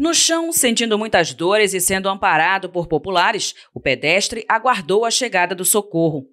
No chão, sentindo muitas dores e sendo amparado por populares, o pedestre aguardou a chegada do socorro.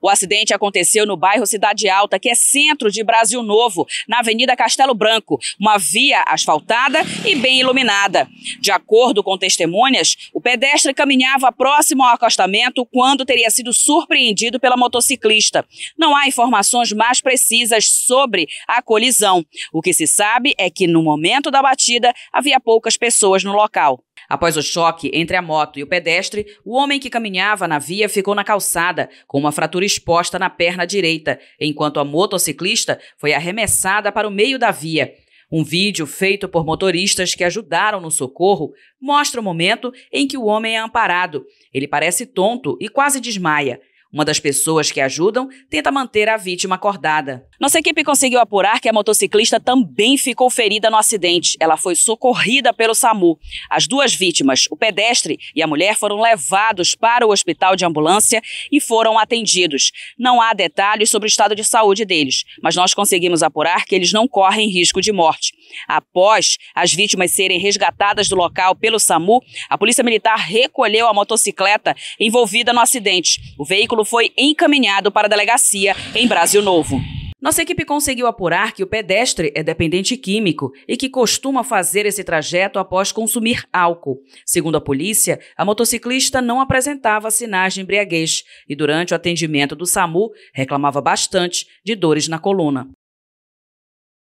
O acidente aconteceu no bairro Cidade Alta, que é centro de Brasil Novo, na Avenida Castelo Branco, uma via asfaltada e bem iluminada. De acordo com testemunhas, o pedestre caminhava próximo ao acostamento quando teria sido surpreendido pela motociclista. Não há informações mais precisas sobre a colisão. O que se sabe é que no momento da batida havia poucas pessoas no local. Após o choque entre a moto e o pedestre, o homem que caminhava na via ficou na calçada, com uma fratura exposta na perna direita, enquanto a motociclista foi arremessada para o meio da via. Um vídeo feito por motoristas que ajudaram no socorro mostra o momento em que o homem é amparado. Ele parece tonto e quase desmaia. Uma das pessoas que ajudam tenta manter a vítima acordada. Nossa equipe conseguiu apurar que a motociclista também ficou ferida no acidente. Ela foi socorrida pelo SAMU. As duas vítimas, o pedestre e a mulher, foram levados para o hospital de ambulância e foram atendidos. Não há detalhes sobre o estado de saúde deles, mas nós conseguimos apurar que eles não correm risco de morte. Após as vítimas serem resgatadas do local pelo SAMU, a Polícia Militar recolheu a motocicleta envolvida no acidente. O veículo foi encaminhado para a delegacia em Brasil Novo. Nossa equipe conseguiu apurar que o pedestre é dependente químico e que costuma fazer esse trajeto após consumir álcool. Segundo a polícia, a motociclista não apresentava sinais de embriaguez e, durante o atendimento do SAMU, reclamava bastante de dores na coluna.